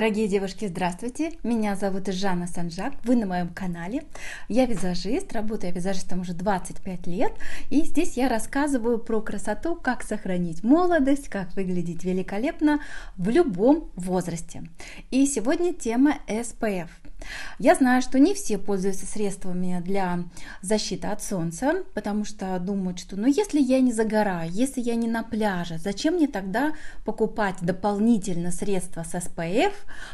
Дорогие девушки, здравствуйте! Меня зовут Жанна Санжак, вы на моем канале. Я визажист, работаю визажистом уже 25 лет, и здесь я рассказываю про красоту, как сохранить молодость, как выглядеть великолепно в любом возрасте. И сегодня тема SPF. Я знаю, что не все пользуются средствами для защиты от солнца, потому что думают, что ну если я не загораю, если я не на пляже, зачем мне тогда покупать дополнительно средства с SPF,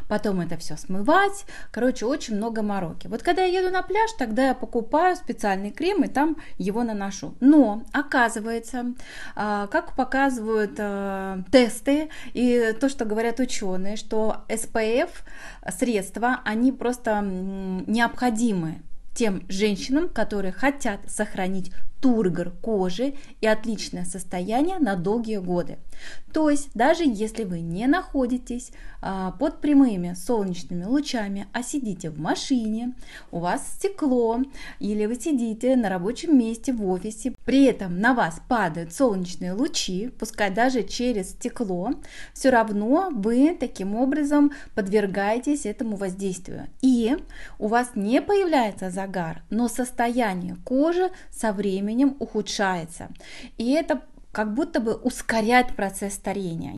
потом это все смывать. Короче, очень много мороки. Вот когда я еду на пляж, тогда я покупаю специальный крем и там его наношу. Но, оказывается, а, как показывают а, тесты и то, что говорят ученые, что SPF средства, они просто необходимы тем женщинам, которые хотят сохранить тургор кожи и отличное состояние на долгие годы. То есть даже если вы не находитесь а, под прямыми солнечными лучами, а сидите в машине, у вас стекло или вы сидите на рабочем месте в офисе, при этом на вас падают солнечные лучи, пускай даже через стекло, все равно вы таким образом подвергаетесь этому воздействию. И у вас не появляется загар, но состояние кожи со временем временем ухудшается. И это как будто бы ускоряет процесс старения.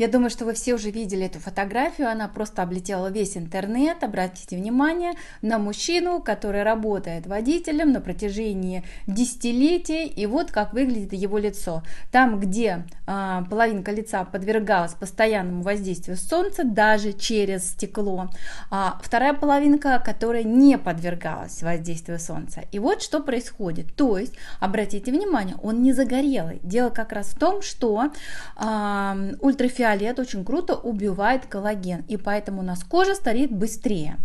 Я думаю, что вы все уже видели эту фотографию, она просто облетела весь интернет. Обратите внимание на мужчину, который работает водителем на протяжении десятилетий, и вот как выглядит его лицо. Там, где э, половинка лица подвергалась постоянному воздействию солнца, даже через стекло, а вторая половинка, которая не подвергалась воздействию солнца. И вот что происходит. То есть, обратите внимание, он не загорелый. Дело как раз в том, что э, ультрафиолет фолиолет очень круто убивает коллаген, и поэтому у нас кожа стареет быстрее.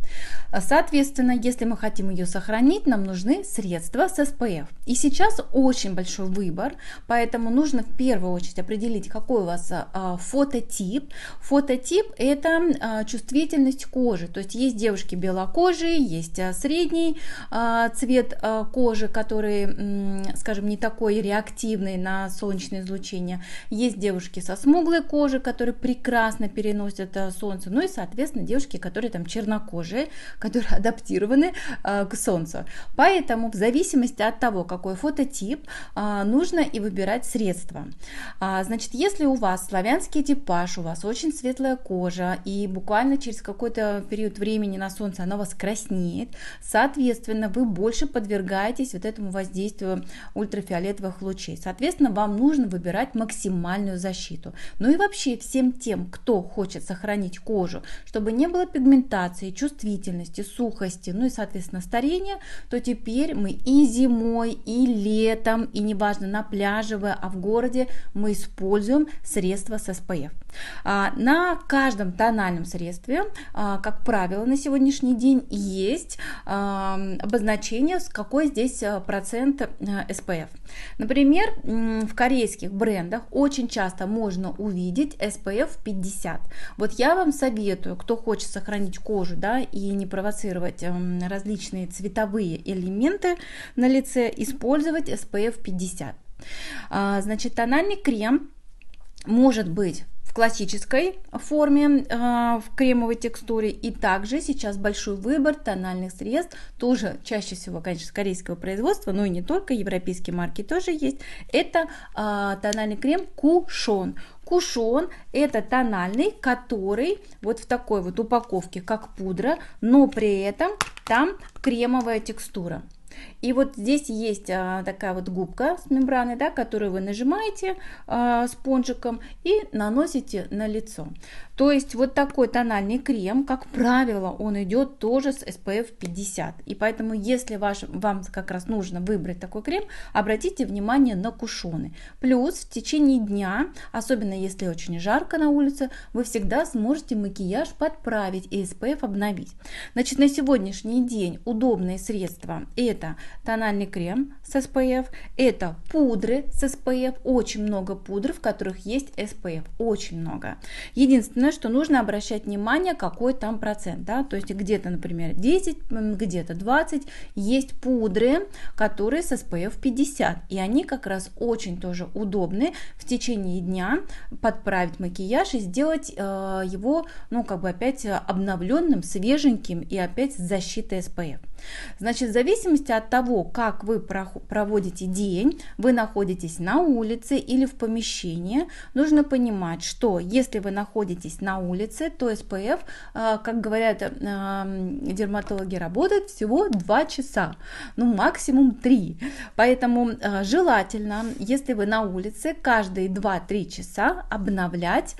Соответственно, если мы хотим ее сохранить, нам нужны средства с SPF. И сейчас очень большой выбор, поэтому нужно в первую очередь определить, какой у вас а, фототип. Фототип – это а, чувствительность кожи, то есть есть девушки белокожие, есть а, средний цвет кожи, который, скажем, не такой реактивный на солнечное излучение, есть девушки со смуглой кожей, которые прекрасно переносят э, солнце, ну и, соответственно, девушки, которые там чернокожие, которые адаптированы э, к солнцу. Поэтому в зависимости от того, какой фототип, э, нужно и выбирать средства. А, значит, если у вас славянский типаж, у вас очень светлая кожа, и буквально через какой-то период времени на солнце она у вас краснеет, соответственно, вы больше подвергаетесь вот этому воздействию ультрафиолетовых лучей. Соответственно, вам нужно выбирать максимальную защиту. Ну и вообще всем тем, кто хочет сохранить кожу, чтобы не было пигментации, чувствительности, сухости, ну и, соответственно, старения, то теперь мы и зимой, и летом, и неважно, на пляже а в городе мы используем средства с SPF. А, на каждом тональном средстве, а, как правило, на сегодняшний день есть обозначение, с какой здесь э, процент э, SPF. Например, в корейских брендах очень часто можно увидеть SPF 50. Вот я вам советую, кто хочет сохранить кожу да, и не провоцировать эм, различные цветовые элементы на лице, использовать SPF 50. А, значит, тональный крем может быть в классической форме э, в кремовой текстуре. И также сейчас большой выбор тональных средств, тоже чаще всего, конечно, корейского производства, но и не только, европейские марки тоже есть. Это а, тональный крем Кушон. Кушон – это тональный, который вот в такой вот упаковке, как пудра, но при этом там кремовая текстура. И вот здесь есть а, такая вот губка с мембраной, да, которую вы нажимаете э, спонжиком и наносите на лицо. То есть вот такой тональный крем, как правило, он идет тоже с SPF 50. И поэтому, если ваш, вам как раз нужно выбрать такой крем, обратите внимание на кушоны. Плюс в течение дня, особенно если очень жарко на улице, вы всегда сможете макияж подправить и SPF обновить. Значит, на сегодняшний день удобные средства это это тональный крем с SPF, это пудры с SPF, очень много пудр, в которых есть SPF, очень много. Единственное, что нужно обращать внимание, какой там процент, да, то есть где-то, например, 10, где-то 20, есть пудры, которые с SPF 50, и они как раз очень тоже удобны в течение дня подправить макияж и сделать э, его, ну, как бы опять обновленным, свеженьким и опять с защитой SPF. Значит, в зависимости от того, как вы проводите день, вы находитесь на улице или в помещении, нужно понимать, что если вы находитесь на улице, то SPF, э, как говорят э, дерматологи, работает всего 2 часа, ну максимум 3. Поэтому э, желательно, если вы на улице, каждые 2-3 часа обновлять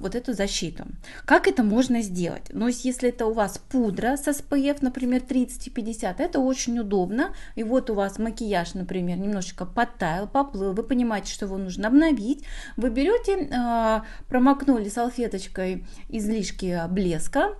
вот эту защиту. Как это можно сделать? ну, если это у вас пудра со SPF, например, 30 50. Это очень удобно. И вот у вас макияж, например, немножечко подтаял, поплыл. Вы понимаете, что его нужно обновить. Вы берете, а, промокнули салфеточкой излишки блеска,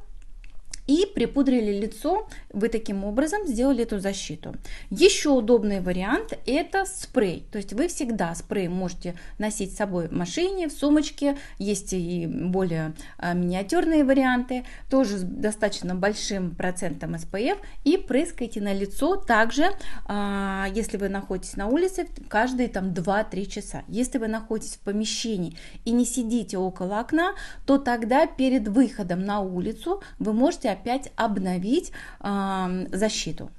и припудрили лицо, вы таким образом сделали эту защиту. Еще удобный вариант это спрей, то есть вы всегда спрей можете носить с собой в машине, в сумочке, есть и более а, миниатюрные варианты, тоже с достаточно большим процентом SPF и прыскайте на лицо также, а, если вы находитесь на улице, каждые там 2-3 часа. Если вы находитесь в помещении и не сидите около окна, то тогда перед выходом на улицу вы можете опять обновить э, защиту.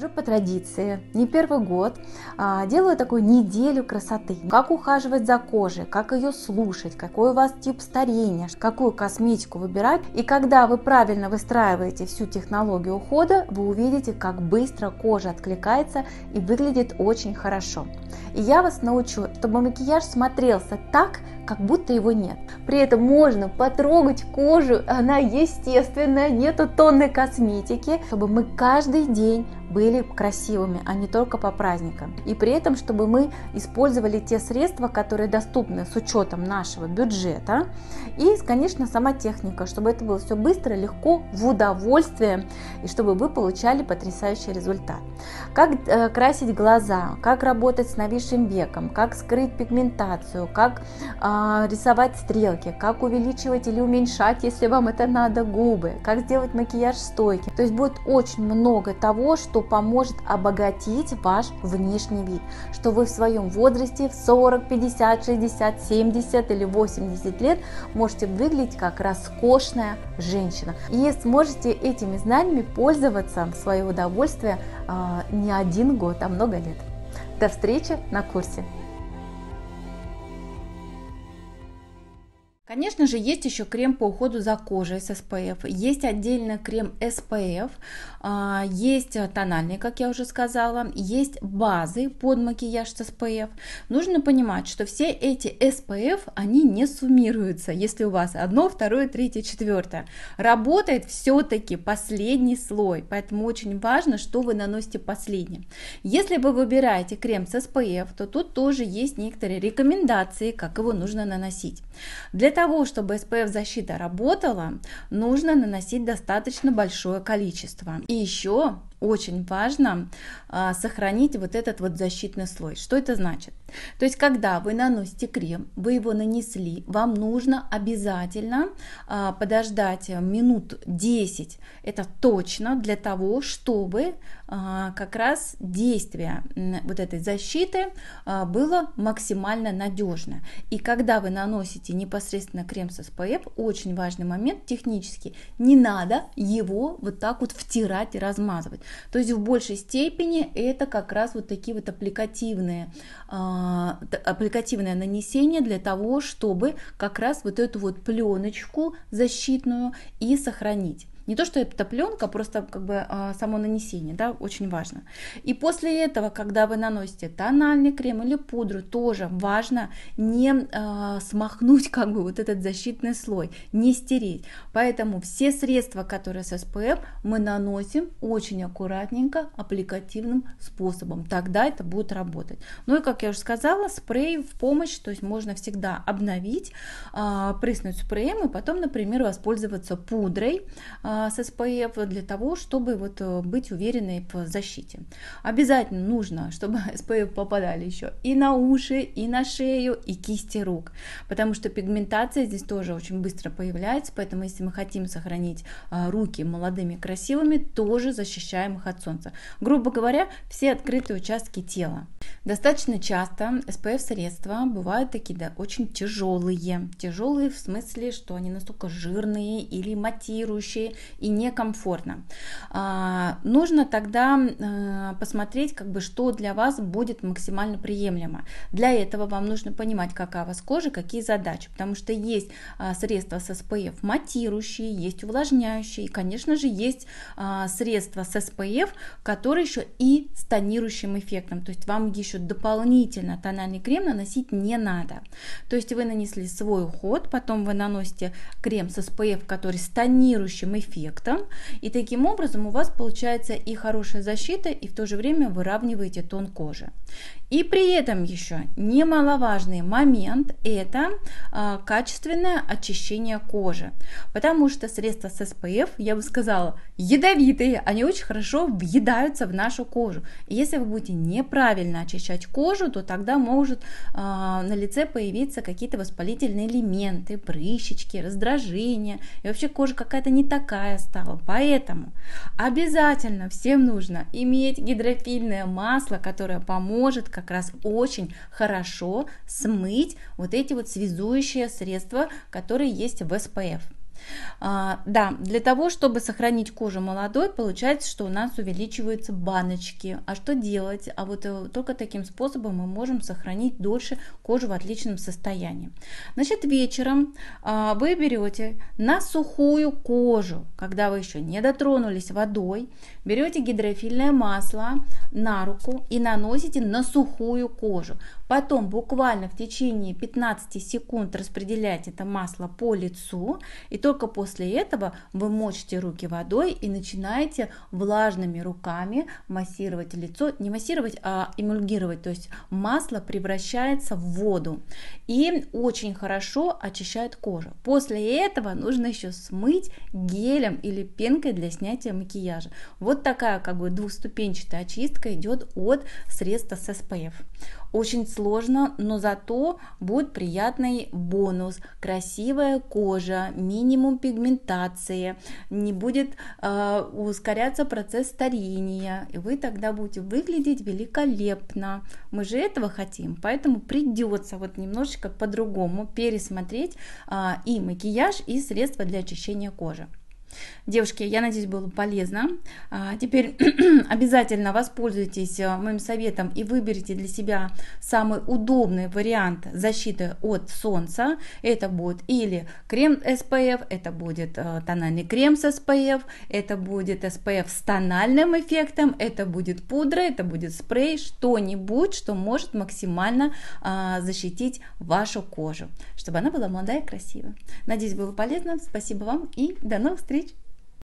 уже по традиции, не первый год, а, делаю такую неделю красоты. Как ухаживать за кожей, как ее слушать, какой у вас тип старения, какую косметику выбирать. И когда вы правильно выстраиваете всю технологию ухода, вы увидите, как быстро кожа откликается и выглядит очень хорошо. И я вас научу, чтобы макияж смотрелся так, как будто его нет. При этом можно потрогать кожу, она естественная, нету тонны косметики, чтобы мы каждый день были красивыми, а не только по праздникам. И при этом, чтобы мы использовали те средства, которые доступны с учетом нашего бюджета. И, конечно, сама техника, чтобы это было все быстро, легко, в удовольствие, и чтобы вы получали потрясающий результат. Как э, красить глаза, как работать с нависшим веком, как скрыть пигментацию, как э, рисовать стрелки, как увеличивать или уменьшать, если вам это надо, губы, как сделать макияж стойкий. То есть будет очень много того, что что поможет обогатить ваш внешний вид, что вы в своем возрасте в 40, 50, 60, 70 или 80 лет можете выглядеть как роскошная женщина. И сможете этими знаниями пользоваться в свое удовольствие а, не один год, а много лет. До встречи на курсе! Конечно же, есть еще крем по уходу за кожей с SPF, есть отдельно крем SPF, а, есть э, тональный, как я уже сказала, есть базы под макияж с SPF. Нужно понимать, что все эти SPF, они не суммируются, если у вас одно, второе, третье, четвертое. Работает все-таки последний слой, поэтому очень важно, что вы наносите последним. Если вы выбираете крем с SPF, то тут тоже есть некоторые рекомендации, как его нужно наносить. Для того, чтобы SPF защита работала, нужно наносить достаточно большое количество. И еще очень важно а, сохранить вот этот вот защитный слой. Что это значит? То есть, когда вы наносите крем, вы его нанесли, вам нужно обязательно а, подождать э, минут 10, это точно для того, чтобы а, как раз действие вот этой защиты а, было максимально надежно. И когда вы наносите непосредственно крем со SPF, очень важный момент технически, не надо его вот так вот втирать и размазывать. То есть в большей степени это как раз вот такие вот аппликативные а, а, аппликативное нанесение для того, чтобы как раз вот эту вот пленочку защитную и сохранить. Не то, что это пленка, просто как бы а, само нанесение, да, очень важно. И после этого, когда вы наносите тональный крем или пудру, тоже важно не а, смахнуть как бы вот этот защитный слой, не стереть. Поэтому все средства, которые с SPF, мы наносим очень аккуратненько, аппликативным способом. Тогда это будет работать. Ну и, как я уже сказала, спрей в помощь, то есть можно всегда обновить, а, прыснуть спреем и потом, например, воспользоваться пудрой, а, с СПФ для того, чтобы вот э, быть уверенной в защите. Обязательно нужно, чтобы СПФ попадали еще и на уши, и на шею, и кисти рук, потому что пигментация здесь тоже очень быстро появляется, поэтому если мы хотим сохранить а, руки молодыми, красивыми, тоже защищаем их от солнца. Грубо говоря, все открытые участки тела. Достаточно часто SPF-средства бывают такие да, очень тяжелые. Тяжелые в смысле, что они настолько жирные или матирующие и некомфортно. А, нужно тогда а, посмотреть, как бы, что для вас будет максимально приемлемо. Для этого вам нужно понимать, какая у вас кожа, какие задачи. Потому что есть а, средства с SPF матирующие, есть увлажняющие. И, конечно же, есть а, средства с SPF, которые еще и с тонирующим эффектом. То есть вам еще помощью дополнительно тональный крем наносить не надо. То есть вы нанесли свой уход, потом вы наносите крем с SPF, который с тонирующим эффектом, и таким образом у вас получается и хорошая защита, и в то же время выравниваете тон кожи. И при этом еще немаловажный момент – это а, качественное очищение кожи, потому что средства с SPF, я бы сказала, ядовитые, они очень хорошо въедаются в нашу кожу. И если вы будете неправильно очищать кожу, то тогда может а, на лице появиться какие-то воспалительные элементы, прыщички, раздражение, и вообще кожа какая-то не такая стала. Поэтому обязательно всем нужно иметь гидрофильное масло, которое поможет как раз очень хорошо смыть вот эти вот связующие средства, которые есть в SPF. А, да, для того, чтобы сохранить кожу молодой, получается, что у нас увеличиваются баночки. А что делать? А вот э, только таким способом мы можем сохранить дольше кожу в отличном состоянии. Значит, вечером а, вы берете на сухую кожу, когда вы еще не дотронулись водой, берете гидрофильное масло на руку и наносите на сухую кожу. Потом буквально в течение 15 секунд распределять это масло по лицу. И только после этого вы мочите руки водой и начинаете влажными руками массировать лицо. Не массировать, а эмульгировать. То есть масло превращается в воду. И очень хорошо очищает кожу. После этого нужно еще смыть гелем или пенкой для снятия макияжа. Вот такая как бы двухступенчатая очистка идет от средства с SPF. Очень сложно, но зато будет приятный бонус. Красивая кожа, минимум пигментации, не будет э, ускоряться процесс старения. И вы тогда будете выглядеть великолепно. Мы же этого хотим, поэтому придется вот немножечко по-другому пересмотреть э, и макияж, и средства для очищения кожи. Девушки, я надеюсь, было полезно. А, теперь обязательно воспользуйтесь а, моим советом и выберите для себя самый удобный вариант защиты от солнца. Это будет или крем SPF, это будет а, тональный крем с SPF, это будет SPF с тональным эффектом, это будет пудра, это будет спрей, что-нибудь, что может максимально защитить вашу кожу, чтобы она была молодая и красивая. Надеюсь, было полезно. Спасибо вам и до новых встреч!